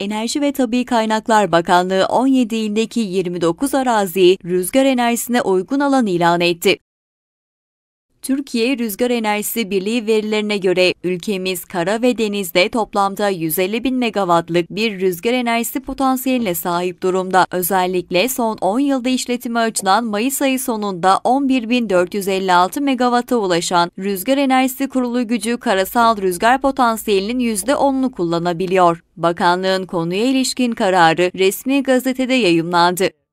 Enerji ve Tabi Kaynaklar Bakanlığı 17 ildeki 29 araziyi rüzgar enerjisine uygun alan ilan etti. Türkiye Rüzgar Enerjisi Birliği verilerine göre ülkemiz kara ve denizde toplamda 150 bin megawattlık bir rüzgar enerjisi potansiyeline sahip durumda. Özellikle son 10 yılda işletime açılan Mayıs ayı sonunda 11.456 megawata ulaşan Rüzgar Enerjisi Kurulu gücü karasal rüzgar potansiyelinin %10'unu kullanabiliyor. Bakanlığın konuya ilişkin kararı resmi gazetede yayımlandı.